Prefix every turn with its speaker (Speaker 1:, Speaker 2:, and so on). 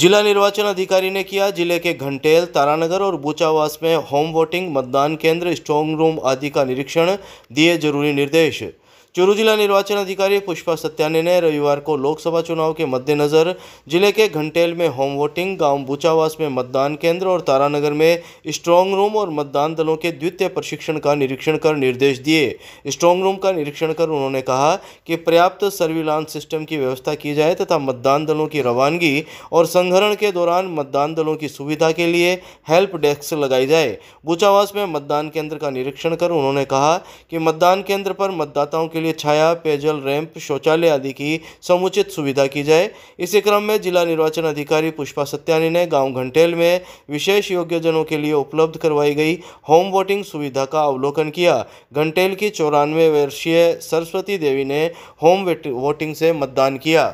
Speaker 1: जिला निर्वाचन अधिकारी ने किया जिले के घंटेल तारानगर और बूचावास में होम वोटिंग मतदान केंद्र स्ट्रॉन्ग रूम आदि का निरीक्षण दिए जरूरी निर्देश चुरू जिला निर्वाचन अधिकारी पुष्पा सत्यानी ने रविवार को लोकसभा चुनाव के मद्देनज़र जिले के घंटेल में होम वोटिंग गांव बुचावास में मतदान केंद्र और तारानगर में स्ट्रांग रूम और मतदान दलों के द्वितीय प्रशिक्षण का निरीक्षण कर निर्देश दिए स्ट्रांग रूम का निरीक्षण कर उन्होंने कहा कि पर्याप्त सर्विलांस सिस्टम की व्यवस्था की जाए तथा मतदान दलों की रवानगी और संग्रहण के दौरान मतदान दलों की सुविधा के लिए हेल्प डेस्क लगाई जाए बुचावास में मतदान केंद्र का निरीक्षण कर उन्होंने कहा कि मतदान केंद्र पर मतदाताओं के लिए छाया पेयजल रैंप शौचालय आदि की समुचित सुविधा की जाए इसी क्रम में जिला निर्वाचन अधिकारी पुष्पा सत्यानी ने गांव घंटेल में विशेष योग्यजनों के लिए उपलब्ध करवाई गई होम वोटिंग सुविधा का अवलोकन किया घंटेल की चौरानवे वर्षीय सरस्वती देवी ने होम वोटिंग से मतदान किया